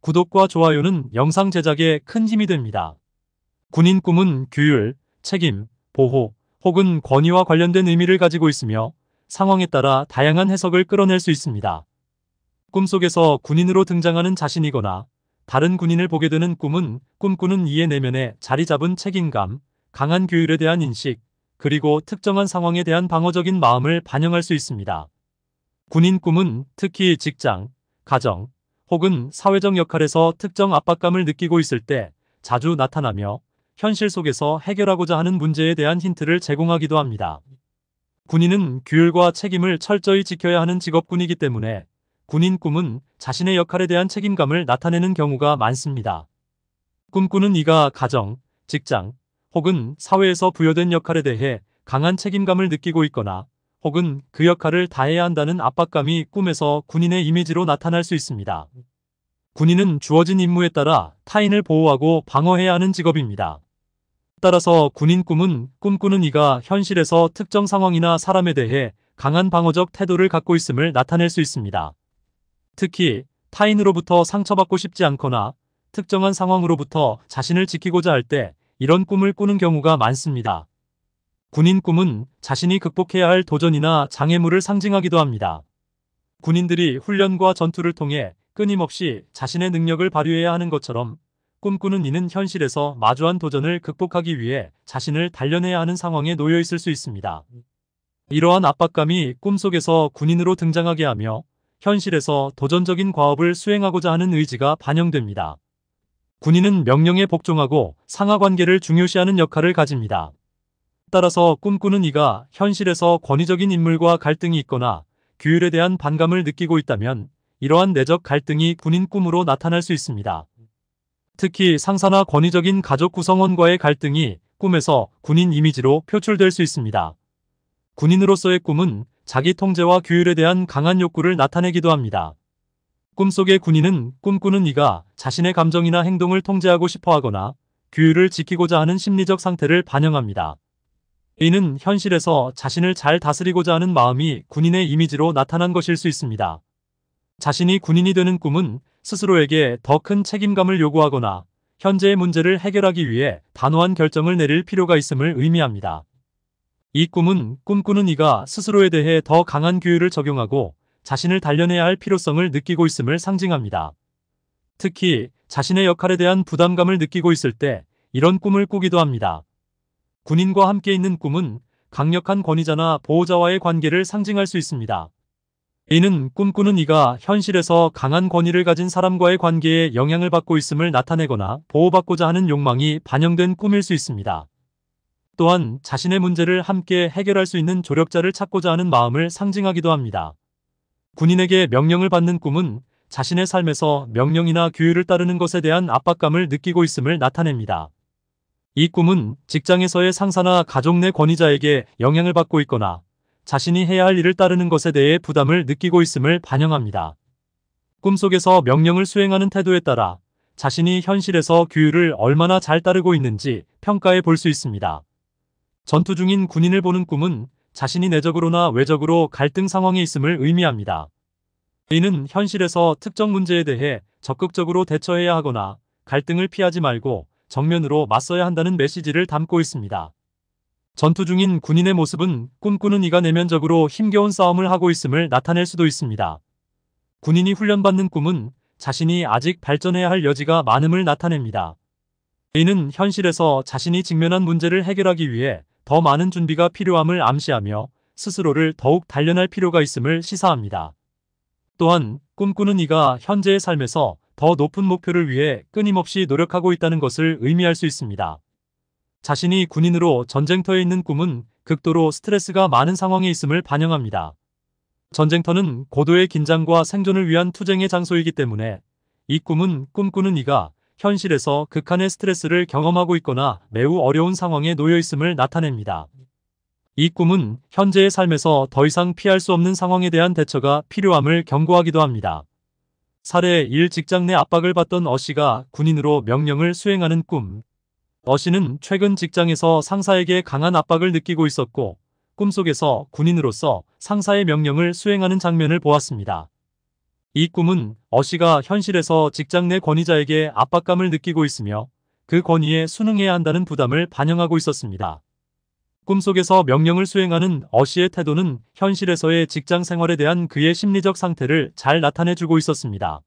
구독과 좋아요는 영상 제작에 큰 힘이 됩니다. 군인 꿈은 규율, 책임, 보호 혹은 권위와 관련된 의미를 가지고 있으며 상황에 따라 다양한 해석을 끌어낼 수 있습니다. 꿈속에서 군인으로 등장하는 자신이거나 다른 군인을 보게 되는 꿈은 꿈꾸는 이의 내면에 자리 잡은 책임감, 강한 규율에 대한 인식, 그리고 특정한 상황에 대한 방어적인 마음을 반영할 수 있습니다. 군인 꿈은 특히 직장, 가정, 혹은 사회적 역할에서 특정 압박감을 느끼고 있을 때 자주 나타나며 현실 속에서 해결하고자 하는 문제에 대한 힌트를 제공하기도 합니다. 군인은 규율과 책임을 철저히 지켜야 하는 직업군이기 때문에 군인 꿈은 자신의 역할에 대한 책임감을 나타내는 경우가 많습니다. 꿈꾸는 이가 가정, 직장, 혹은 사회에서 부여된 역할에 대해 강한 책임감을 느끼고 있거나 혹은 그 역할을 다해야 한다는 압박감이 꿈에서 군인의 이미지로 나타날 수 있습니다. 군인은 주어진 임무에 따라 타인을 보호하고 방어해야 하는 직업입니다. 따라서 군인 꿈은 꿈꾸는 이가 현실에서 특정 상황이나 사람에 대해 강한 방어적 태도를 갖고 있음을 나타낼 수 있습니다. 특히 타인으로부터 상처받고 싶지 않거나 특정한 상황으로부터 자신을 지키고자 할 때 이런 꿈을 꾸는 경우가 많습니다. 군인 꿈은 자신이 극복해야 할 도전이나 장애물을 상징하기도 합니다. 군인들이 훈련과 전투를 통해 끊임없이 자신의 능력을 발휘해야 하는 것처럼 꿈꾸는 이는 현실에서 마주한 도전을 극복하기 위해 자신을 단련해야 하는 상황에 놓여 있을 수 있습니다. 이러한 압박감이 꿈속에서 군인으로 등장하게 하며 현실에서 도전적인 과업을 수행하고자 하는 의지가 반영됩니다. 군인은 명령에 복종하고 상하 관계를 중요시하는 역할을 가집니다. 따라서 꿈꾸는 이가 현실에서 권위적인 인물과 갈등이 있거나 규율에 대한 반감을 느끼고 있다면 이러한 내적 갈등이 군인 꿈으로 나타날 수 있습니다. 특히 상사나 권위적인 가족 구성원과의 갈등이 꿈에서 군인 이미지로 표출될 수 있습니다. 군인으로서의 꿈은 자기 통제와 규율에 대한 강한 욕구를 나타내기도 합니다. 꿈속의 군인은 꿈꾸는 이가 자신의 감정이나 행동을 통제하고 싶어 하거나 규율을 지키고자 하는 심리적 상태를 반영합니다. 이는 현실에서 자신을 잘 다스리고자 하는 마음이 군인의 이미지로 나타난 것일 수 있습니다. 자신이 군인이 되는 꿈은 스스로에게 더 큰 책임감을 요구하거나 현재의 문제를 해결하기 위해 단호한 결정을 내릴 필요가 있음을 의미합니다. 이 꿈은 꿈꾸는 이가 스스로에 대해 더 강한 규율을 적용하고 자신을 단련해야 할 필요성을 느끼고 있음을 상징합니다. 특히 자신의 역할에 대한 부담감을 느끼고 있을 때 이런 꿈을 꾸기도 합니다. 군인과 함께 있는 꿈은 강력한 권위자나 보호자와의 관계를 상징할 수 있습니다. 이는 꿈꾸는 이가 현실에서 강한 권위를 가진 사람과의 관계에 영향을 받고 있음을 나타내거나 보호받고자 하는 욕망이 반영된 꿈일 수 있습니다. 또한 자신의 문제를 함께 해결할 수 있는 조력자를 찾고자 하는 마음을 상징하기도 합니다. 군인에게 명령을 받는 꿈은 자신의 삶에서 명령이나 규율을 따르는 것에 대한 압박감을 느끼고 있음을 나타냅니다. 이 꿈은 직장에서의 상사나 가족 내 권위자에게 영향을 받고 있거나 자신이 해야 할 일을 따르는 것에 대해 부담을 느끼고 있음을 반영합니다. 꿈속에서 명령을 수행하는 태도에 따라 자신이 현실에서 규율을 얼마나 잘 따르고 있는지 평가해 볼 수 있습니다. 전투 중인 군인을 보는 꿈은 자신이 내적으로나 외적으로 갈등 상황에 있음을 의미합니다. 이는 현실에서 특정 문제에 대해 적극적으로 대처해야 하거나 갈등을 피하지 말고 정면으로 맞서야 한다는 메시지를 담고 있습니다. 전투 중인 군인의 모습은 꿈꾸는 이가 내면적으로 힘겨운 싸움을 하고 있음을 나타낼 수도 있습니다. 군인이 훈련받는 꿈은 자신이 아직 발전해야 할 여지가 많음을 나타냅니다. 이는 현실에서 자신이 직면한 문제를 해결하기 위해 더 많은 준비가 필요함을 암시하며 스스로를 더욱 단련할 필요가 있음을 시사합니다. 또한 꿈꾸는 이가 현재의 삶에서 더 높은 목표를 위해 끊임없이 노력하고 있다는 것을 의미할 수 있습니다. 자신이 군인으로 전쟁터에 있는 꿈은 극도로 스트레스가 많은 상황에 있음을 반영합니다. 전쟁터는 고도의 긴장과 생존을 위한 투쟁의 장소이기 때문에 이 꿈은 꿈꾸는 이가 현실에서 극한의 스트레스를 경험하고 있거나 매우 어려운 상황에 놓여 있음을 나타냅니다. 이 꿈은 현재의 삶에서 더 이상 피할 수 없는 상황에 대한 대처가 필요함을 경고하기도 합니다. 사례 1 직장 내 압박을 받던 어씨가 군인으로 명령을 수행하는 꿈. 어씨는 최근 직장에서 상사에게 강한 압박을 느끼고 있었고 꿈속에서 군인으로서 상사의 명령을 수행하는 장면을 보았습니다. 이 꿈은 어씨가 현실에서 직장 내 권위자에게 압박감을 느끼고 있으며 그 권위에 순응해야 한다는 부담을 반영하고 있었습니다. 꿈속에서 명령을 수행하는 어씨의 태도는 현실에서의 직장 생활에 대한 그의 심리적 상태를 잘 나타내주고 있었습니다.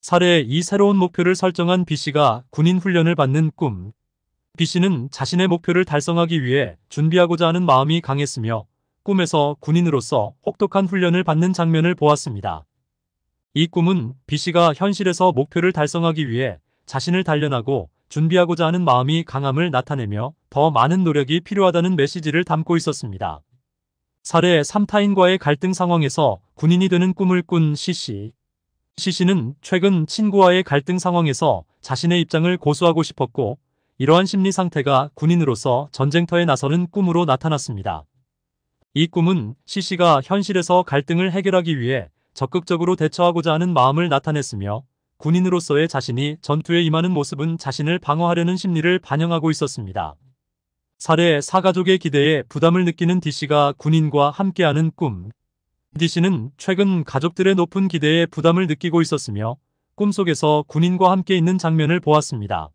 사례 이 새로운 목표를 설정한 B씨가 군인 훈련을 받는 꿈. B씨는 자신의 목표를 달성하기 위해 준비하고자 하는 마음이 강했으며 꿈에서 군인으로서 혹독한 훈련을 받는 장면을 보았습니다. 이 꿈은 B씨가 현실에서 목표를 달성하기 위해 자신을 단련하고 준비하고자 하는 마음이 강함을 나타내며 더 많은 노력이 필요하다는 메시지를 담고 있었습니다. 사례 3타인과의 갈등 상황에서 군인이 되는 꿈을 꾼 CC. CC는 최근 친구와의 갈등 상황에서 자신의 입장을 고수하고 싶었고 이러한 심리 상태가 군인으로서 전쟁터에 나서는 꿈으로 나타났습니다. 이 꿈은 CC가 현실에서 갈등을 해결하기 위해 적극적으로 대처하고자 하는 마음을 나타냈으며 군인으로서의 자신이 전투에 임하는 모습은 자신을 방어하려는 심리를 반영하고 있었습니다. 사례 사가족의 기대에 부담을 느끼는 DC가 군인과 함께하는 꿈 DC는 최근 가족들의 높은 기대에 부담을 느끼고 있었으며 꿈속에서 군인과 함께 있는 장면을 보았습니다.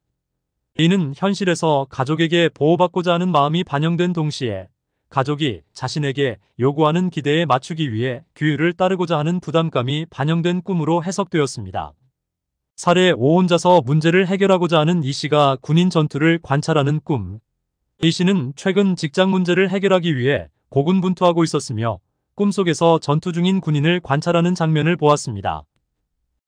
이는 현실에서 가족에게 보호받고자 하는 마음이 반영된 동시에 가족이 자신에게 요구하는 기대에 맞추기 위해 규율을 따르고자 하는 부담감이 반영된 꿈으로 해석되었습니다. 사례 5혼자서 문제를 해결하고자 하는 이 씨가 군인 전투를 관찰하는 꿈. 이 씨는 최근 직장 문제를 해결하기 위해 고군분투하고 있었으며 꿈속에서 전투 중인 군인을 관찰하는 장면을 보았습니다.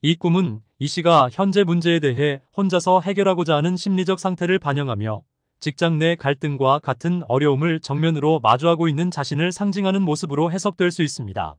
이 꿈은 이 씨가 현재 문제에 대해 혼자서 해결하고자 하는 심리적 상태를 반영하며 직장 내 갈등과 같은 어려움을 정면으로 마주하고 있는 자신을 상징하는 모습으로 해석될 수 있습니다.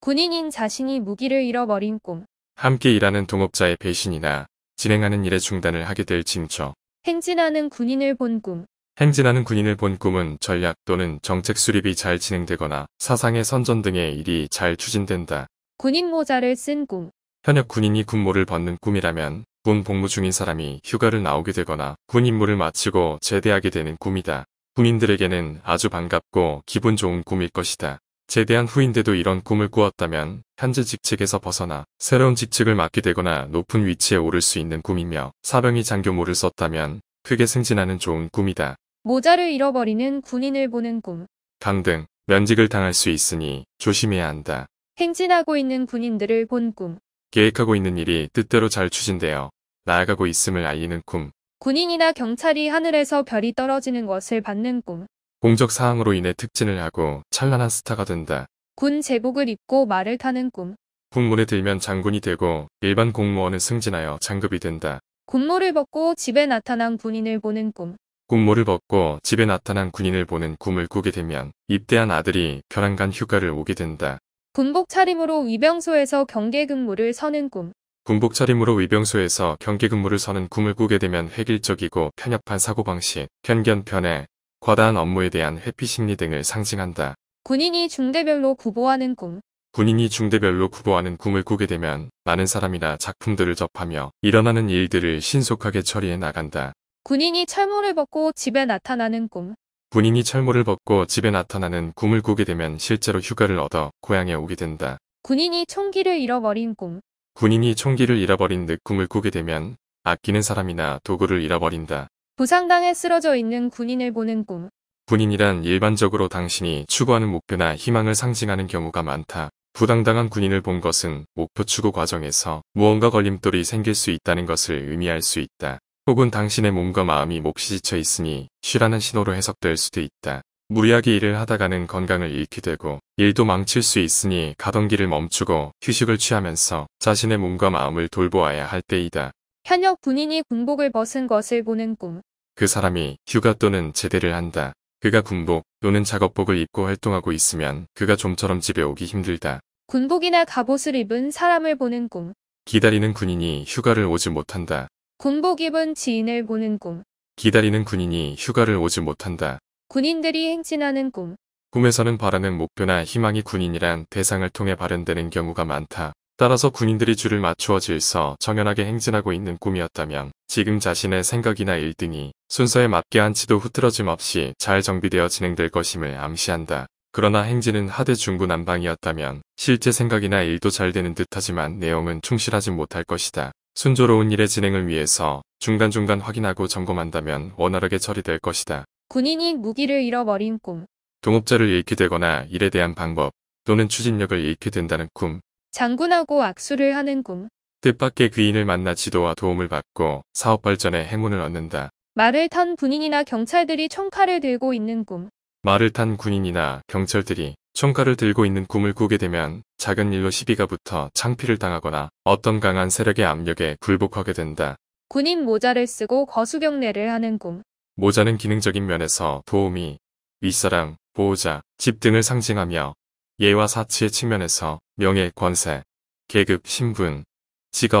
군인인 자신이 무기를 잃어버린 꿈. 함께 일하는 동업자의 배신이나 진행하는 일의 중단을 하게 될 징조. 행진하는 군인을 본 꿈. 행진하는 군인을 본 꿈은 전략 또는 정책 수립이 잘 진행되거나 사상의 선전 등의 일이 잘 추진된다. 군인 모자를 쓴 꿈. 현역 군인이 군모를 벗는 꿈이라면 군 복무 중인 사람이 휴가를 나오게 되거나 군 임무를 마치고 제대하게 되는 꿈이다. 군인들에게는 아주 반갑고 기분 좋은 꿈일 것이다. 제대한 후인데도 이런 꿈을 꾸었다면 현재 직책에서 벗어나 새로운 직책을 맡게 되거나 높은 위치에 오를 수 있는 꿈이며 사병이 장교모를 썼다면 크게 승진하는 좋은 꿈이다. 모자를 잃어버리는 군인을 보는 꿈. 강등, 면직을 당할 수 있으니 조심해야 한다. 행진하고 있는 군인들을 본 꿈. 계획하고 있는 일이 뜻대로 잘 추진되어 나아가고 있음을 알리는 꿈. 군인이나 경찰이 하늘에서 별이 떨어지는 것을 받는 꿈. 공적 사항으로 인해 특진을 하고 찬란한 스타가 된다. 군 제복을 입고 말을 타는 꿈. 군문에 들면 장군이 되고 일반 공무원은 승진하여 장급이 된다. 군모를 벗고 집에 나타난 군인을 보는 꿈. 군모를 벗고 집에 나타난 군인을 보는 꿈을 꾸게 되면 입대한 아들이 벼랑간 휴가를 오게 된다. 군복 차림으로 위병소에서 경계 근무를 서는 꿈. 군복 차림으로 위병소에서 경계 근무를 서는 꿈을 꾸게 되면 획일적이고 편협한 사고방식, 편견, 편해 과다한 업무에 대한 회피 심리 등을 상징한다. 군인이 중대별로 구보하는 꿈. 군인이 중대별로 구보하는 꿈을 꾸게 되면 많은 사람이나 작품들을 접하며 일어나는 일들을 신속하게 처리해 나간다. 군인이 철모를 벗고 집에 나타나는 꿈. 군인이 철모를 벗고 집에 나타나는 꿈을 꾸게 되면 실제로 휴가를 얻어 고향에 오게 된다. 군인이 총기를 잃어버린 꿈. 군인이 총기를 잃어버린 늦꿈을 꾸게 되면 아끼는 사람이나 도구를 잃어버린다. 부상당해 쓰러져 있는 군인을 보는 꿈. 군인이란 일반적으로 당신이 추구하는 목표나 희망을 상징하는 경우가 많다. 부당당한 군인을 본 것은 목표 추구 과정에서 무언가 걸림돌이 생길 수 있다는 것을 의미할 수 있다. 혹은 당신의 몸과 마음이 몹시 지쳐 있으니 쉬라는 신호로 해석될 수도 있다. 무리하게 일을 하다가는 건강을 잃게 되고 일도 망칠 수 있으니 가던 길을 멈추고 휴식을 취하면서 자신의 몸과 마음을 돌보아야 할 때이다. 현역 군인이 군복을 벗은 것을 보는 꿈. 그 사람이 휴가 또는 제대를 한다. 그가 군복 또는 작업복을 입고 활동하고 있으면 그가 좀처럼 집에 오기 힘들다. 군복이나 갑옷을 입은 사람을 보는 꿈. 기다리는 군인이 휴가를 오지 못한다. 군복 입은 지인을 보는 꿈. 기다리는 군인이 휴가를 오지 못한다. 군인들이 행진하는 꿈. 꿈에서는 바라는 목표나 희망이 군인이란 대상을 통해 발현되는 경우가 많다. 따라서 군인들이 줄을 맞추어 질서 정연하게 행진하고 있는 꿈이었다면 지금 자신의 생각이나 일등이 순서에 맞게 한치도 흐트러짐 없이 잘 정비되어 진행될 것임을 암시한다. 그러나 행진은 하대 중부 난방이었다면 실제 생각이나 일도 잘 되는 듯하지만 내용은 충실하지 못할 것이다. 순조로운 일의 진행을 위해서 중간중간 확인하고 점검한다면 원활하게 처리될 것이다. 군인이 무기를 잃어버린 꿈 동업자를 잃게 되거나 일에 대한 방법 또는 추진력을 잃게 된다는 꿈 장군하고 악수를 하는 꿈. 뜻밖의 귀인을 만나 지도와 도움을 받고 사업 발전에 행운을 얻는다. 말을 탄 군인이나 경찰들이 총칼을 들고 있는 꿈. 말을 탄 군인이나 경찰들이 총칼을 들고 있는 꿈을 꾸게 되면 작은 일로 시비가 붙어 창피를 당하거나 어떤 강한 세력의 압력에 굴복하게 된다. 군인 모자를 쓰고 거수경례를 하는 꿈. 모자는 기능적인 면에서 도우미, 윗사람, 보호자, 집 등을 상징하며 예와 사치의 측면에서 명예, 권세, 계급, 신분,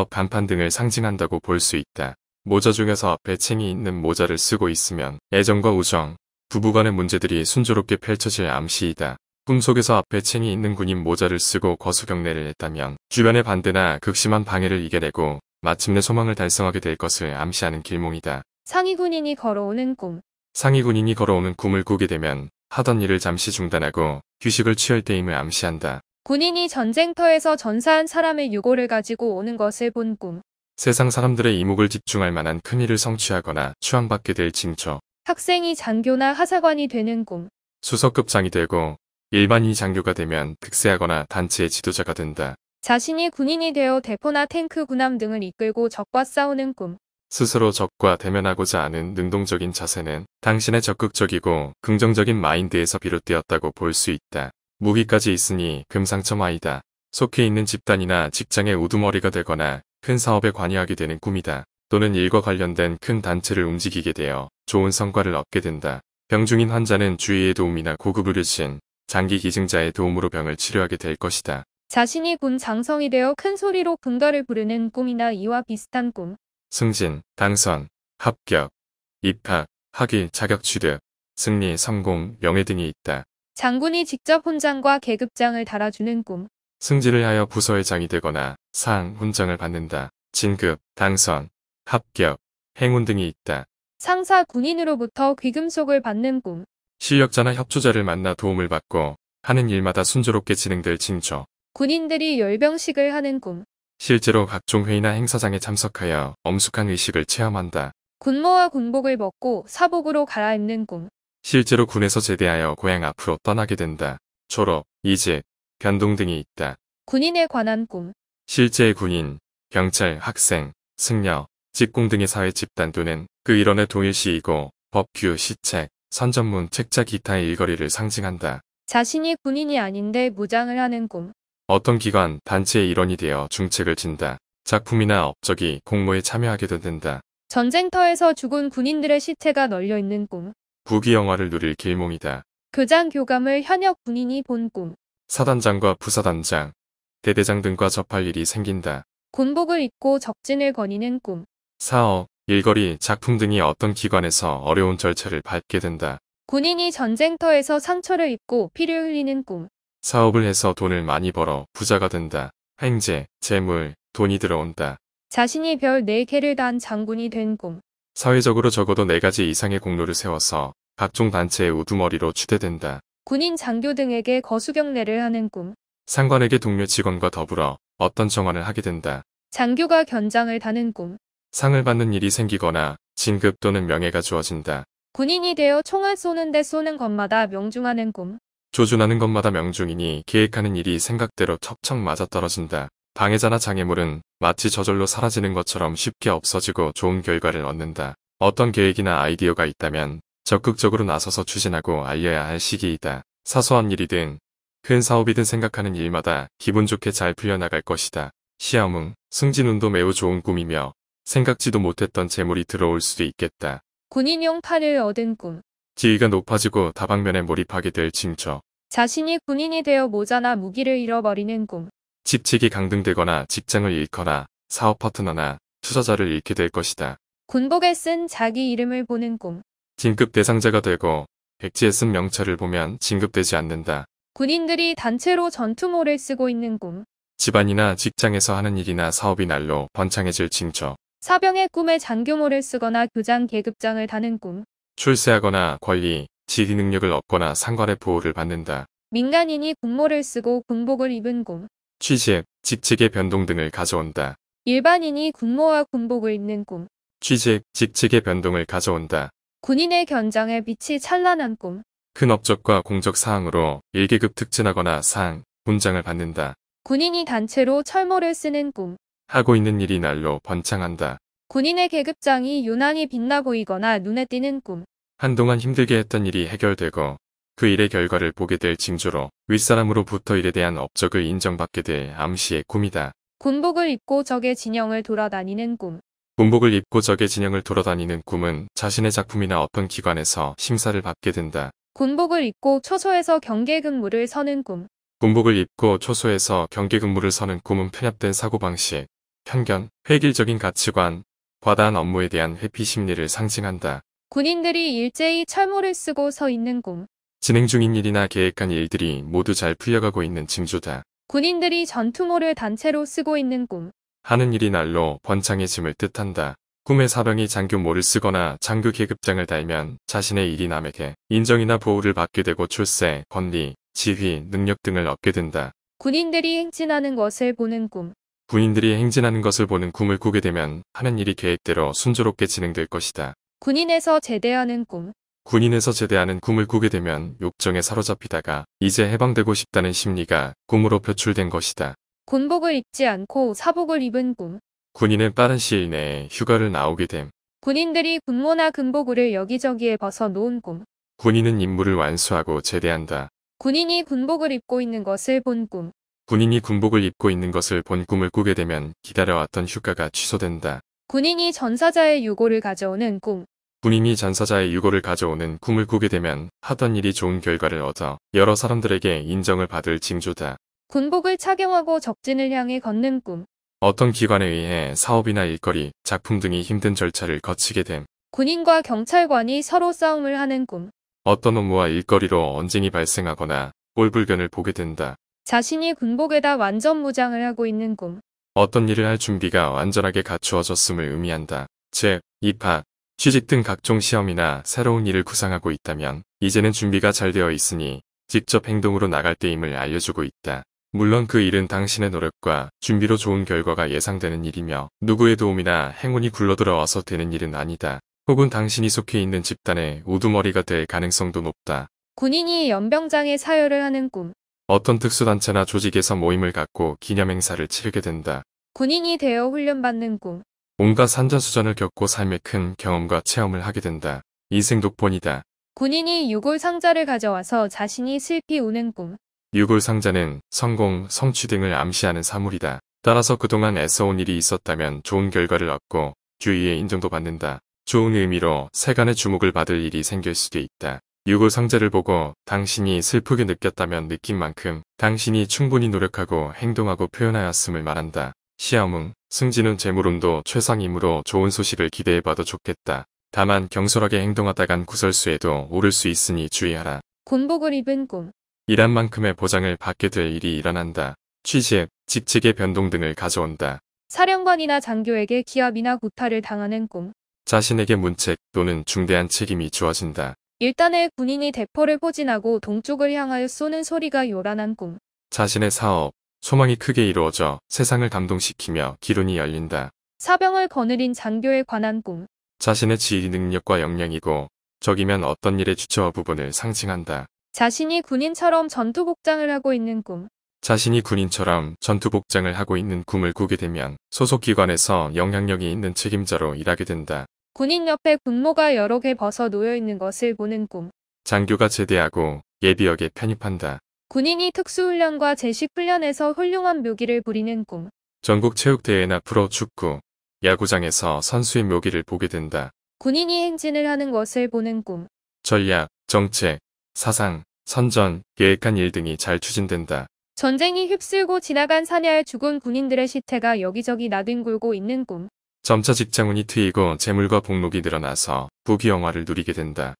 직업, 반판 등을 상징한다고 볼 수 있다. 모자 중에서 배칭이 있는 모자를 쓰고 있으면 애정과 우정, 부부간의 문제들이 순조롭게 펼쳐질 암시이다. 꿈속에서 배에 칭이 있는 군인 모자를 쓰고 거수경례를 했다면 주변의 반대나 극심한 방해를 이겨내고 마침내 소망을 달성하게 될 것을 암시하는 길몽이다. 상위 군인이 걸어오는 꿈 상위 군인이 걸어오는 꿈을 꾸게 되면 하던 일을 잠시 중단하고 휴식을 취할 때임을 암시한다. 군인이 전쟁터에서 전사한 사람의 유골을 가지고 오는 것을 본 꿈. 세상 사람들의 이목을 집중할 만한 큰일을 성취하거나 추앙받게 될 징조. 학생이 장교나 하사관이 되는 꿈. 수석급장이 되고 일반인이 장교가 되면 특세하거나 단체의 지도자가 된다. 자신이 군인이 되어 대포나 탱크 군함 등을 이끌고 적과 싸우는 꿈. 스스로 적과 대면하고자 하는 능동적인 자세는 당신의 적극적이고 긍정적인 마인드에서 비롯되었다고 볼 수 있다. 무기까지 있으니 금상첨화이다. 속해 있는 집단이나 직장의 우두머리가 되거나 큰 사업에 관여하게 되는 꿈이다. 또는 일과 관련된 큰 단체를 움직이게 되어 좋은 성과를 얻게 된다. 병중인 환자는 주위의 도움이나 고급 의료진, 장기 기증자의 도움으로 병을 치료하게 될 것이다. 자신이 군 장성이 되어 큰 소리로 군가를 부르는 꿈이나 이와 비슷한 꿈, 승진, 당선, 합격, 입학, 학위, 자격 취득, 승리, 성공, 명예 등이 있다. 장군이 직접 훈장과 계급장을 달아주는 꿈. 승진을 하여 부서의 장이 되거나 상, 훈장을 받는다. 진급, 당선, 합격, 행운 등이 있다. 상사 군인으로부터 귀금속을 받는 꿈. 실력자나 협조자를 만나 도움을 받고 하는 일마다 순조롭게 진행될 징조. 군인들이 열병식을 하는 꿈. 실제로 각종 회의나 행사장에 참석하여 엄숙한 의식을 체험한다. 군모와 군복을 벗고 사복으로 갈아입는 꿈. 실제로 군에서 제대하여 고향 앞으로 떠나게 된다. 졸업, 이직, 변동 등이 있다. 군인에 관한 꿈. 실제의 군인, 경찰, 학생, 승려, 직공 등의 사회 집단 또는 그 일원의 동일시이고 법규, 시책, 선전문, 책자 기타의 일거리를 상징한다. 자신이 군인이 아닌데 무장을 하는 꿈. 어떤 기관, 단체의 일원이 되어 중책을 진다. 작품이나 업적이 공모에 참여하게 된다. 전쟁터에서 죽은 군인들의 시체가 널려있는 꿈. 부귀영화를 누릴 길몽이다. 교장 교감을 현역 군인이 본 꿈. 사단장과 부사단장, 대대장 등과 접할 일이 생긴다. 군복을 입고 적진을 거니는 꿈. 사업, 일거리, 작품 등이 어떤 기관에서 어려운 절차를 밟게 된다. 군인이 전쟁터에서 상처를 입고 피를 흘리는 꿈. 사업을 해서 돈을 많이 벌어 부자가 된다. 행제, 재물, 돈이 들어온다. 자신이 별 4개를 단 장군이 된 꿈. 사회적으로 적어도 4가지 이상의 공로를 세워서 각종 단체의 우두머리로 추대된다. 군인 장교 등에게 거수경례를 하는 꿈. 상관에게 동료 직원과 더불어 어떤 정원을 하게 된다. 장교가 견장을 다는 꿈. 상을 받는 일이 생기거나 진급 또는 명예가 주어진다. 군인이 되어 총을 쏘는데 쏘는 것마다 명중하는 꿈. 조준하는 것마다 명중이니 계획하는 일이 생각대로 척척 맞아떨어진다. 방해자나 장애물은 마치 저절로 사라지는 것처럼 쉽게 없어지고 좋은 결과를 얻는다. 어떤 계획이나 아이디어가 있다면 적극적으로 나서서 추진하고 알려야 할 시기이다. 사소한 일이든 큰 사업이든 생각하는 일마다 기분 좋게 잘 풀려나갈 것이다. 시험은 승진운도 매우 좋은 꿈이며 생각지도 못했던 재물이 들어올 수도 있겠다. 군인용 팔을 얻은 꿈 지위가 높아지고 다방면에 몰입하게 될 징조. 자신이 군인이 되어 모자나 무기를 잃어버리는 꿈. 집직이 강등되거나 직장을 잃거나 사업 파트너나 투자자를 잃게 될 것이다. 군복에 쓴 자기 이름을 보는 꿈. 진급 대상자가 되고 백지에 쓴 명찰을 보면 진급되지 않는다. 군인들이 단체로 전투모를 쓰고 있는 꿈. 집안이나 직장에서 하는 일이나 사업이 날로 번창해질 징조. 사병의 꿈에 장교모를 쓰거나 교장 계급장을 다는 꿈. 출세하거나 권리, 지휘 능력을 얻거나 상관의 보호를 받는다. 민간인이 군모를 쓰고 군복을 입은 공. 취직, 직책의 변동 등을 가져온다. 일반인이 군모와 군복을 입는 꿈. 취직, 직책의 변동을 가져온다. 군인의 견장에 빛이 찬란한 꿈. 큰 업적과 공적 사항으로 1계급 특진하거나 상, 문장을 받는다. 군인이 단체로 철모를 쓰는 꿈. 하고 있는 일이 날로 번창한다. 군인의 계급장이 유난히 빛나 보이거나 눈에 띄는 꿈. 한동안 힘들게 했던 일이 해결되고 그 일의 결과를 보게 될 징조로 윗사람으로부터 일에 대한 업적을 인정받게 될 암시의 꿈이다. 군복을 입고 적의 진영을 돌아다니는 꿈. 군복을 입고 적의 진영을 돌아다니는 꿈은 자신의 작품이나 어떤 기관에서 심사를 받게 된다. 군복을 입고 초소에서 경계 근무를 서는 꿈. 군복을 입고 초소에서 경계 근무를 서는 꿈은 편협된 사고방식, 편견, 획일적인 가치관, 과다한 업무에 대한 회피 심리를 상징한다. 군인들이 일제히 철모를 쓰고 서 있는 꿈. 진행 중인 일이나 계획한 일들이 모두 잘 풀려가고 있는 징조다. 군인들이 전투모를 단체로 쓰고 있는 꿈. 하는 일이 날로 번창해짐을 뜻한다. 꿈의 사병이 장교모를 쓰거나 장교 계급장을 달면 자신의 일이 남에게 인정이나 보호를 받게 되고 출세, 권리, 지휘, 능력 등을 얻게 된다. 군인들이 행진하는 것을 보는 꿈. 군인들이 행진하는 것을 보는 꿈을 꾸게 되면 하는 일이 계획대로 순조롭게 진행될 것이다. 군인에서 제대하는 꿈. 군인에서 제대하는 꿈을 꾸게 되면 욕정에 사로잡히다가 이제 해방되고 싶다는 심리가 꿈으로 표출된 것이다. 군복을 입지 않고 사복을 입은 꿈. 군인은 빠른 시일 내에 휴가를 나오게 됨. 군인들이 군모나 군복을 여기저기에 벗어놓은 꿈. 군인은 임무를 완수하고 제대한다. 군인이 군복을 입고 있는 것을 본 꿈. 군인이 군복을 입고 있는 것을 본 꿈을 꾸게 되면 기다려왔던 휴가가 취소된다. 군인이 전사자의 유골을 가져오는 꿈. 군인이 전사자의 유골을 가져오는 꿈을 꾸게 되면 하던 일이 좋은 결과를 얻어 여러 사람들에게 인정을 받을 징조다. 군복을 착용하고 적진을 향해 걷는 꿈. 어떤 기관에 의해 사업이나 일거리, 작품 등이 힘든 절차를 거치게 됨. 군인과 경찰관이 서로 싸움을 하는 꿈. 어떤 업무와 일거리로 언쟁이 발생하거나 꼴불견을 보게 된다. 자신이 군복에다 완전 무장을 하고 있는 꿈. 어떤 일을 할 준비가 완전하게 갖추어졌음을 의미한다. 즉, 입학, 취직 등 각종 시험이나 새로운 일을 구상하고 있다면 이제는 준비가 잘 되어 있으니 직접 행동으로 나갈 때임을 알려주고 있다. 물론 그 일은 당신의 노력과 준비로 좋은 결과가 예상되는 일이며 누구의 도움이나 행운이 굴러들어와서 되는 일은 아니다. 혹은 당신이 속해 있는 집단의 우두머리가 될 가능성도 높다. 군인이 연병장에 사열을 하는 꿈. 어떤 특수단체나 조직에서 모임을 갖고 기념행사를 치르게 된다. 군인이 되어 훈련받는 꿈. 온갖 산전수전을 겪고 삶의 큰 경험과 체험을 하게 된다. 인생 독본이다. 군인이 유골 상자를 가져와서 자신이 슬피 우는 꿈. 유골 상자는 성공, 성취 등을 암시하는 사물이다. 따라서 그동안 애써온 일이 있었다면 좋은 결과를 얻고 주위의 인정도 받는다. 좋은 의미로 세간의 주목을 받을 일이 생길 수도 있다. 유고 상자를 보고 당신이 슬프게 느꼈다면 느낀 만큼 당신이 충분히 노력하고 행동하고 표현하였음을 말한다. 시아웅, 승진은 재물운도 최상이므로 좋은 소식을 기대해봐도 좋겠다. 다만 경솔하게 행동하다간 구설수에도 오를 수 있으니 주의하라. 곤복을 입은 꿈. 일한 만큼의 보장을 받게 될 일이 일어난다. 취직, 직책의 변동 등을 가져온다. 사령관이나 장교에게 기합이나 구타를 당하는 꿈. 자신에게 문책 또는 중대한 책임이 주어진다. 일단의 군인이 대포를 포진하고 동쪽을 향하여 쏘는 소리가 요란한 꿈. 자신의 사업, 소망이 크게 이루어져 세상을 감동시키며 기론이 열린다. 사병을 거느린 장교에 관한 꿈. 자신의 지휘 능력과 역량이고 적이면 어떤 일의 주체와 부분을 상징한다. 자신이 군인처럼 전투복장을 하고 있는 꿈. 자신이 군인처럼 전투복장을 하고 있는 꿈을 꾸게 되면 소속기관에서 영향력이 있는 책임자로 일하게 된다. 군인 옆에 군모가 여러 개 벗어 놓여 있는 것을 보는 꿈. 장교가 제대하고 예비역에 편입한다. 군인이 특수훈련과 제식훈련에서 훌륭한 묘기를 부리는 꿈. 전국 체육대회나 프로 축구, 야구장에서 선수의 묘기를 보게 된다. 군인이 행진을 하는 것을 보는 꿈. 전략, 정책, 사상, 선전, 계획한 일 등이 잘 추진된다. 전쟁이 휩쓸고 지나간 사냐에 죽은 군인들의 시체가 여기저기 나뒹굴고 있는 꿈. 점차 직장운이 트이고 재물과 복록이 늘어나서 부귀영화를 누리게 된다.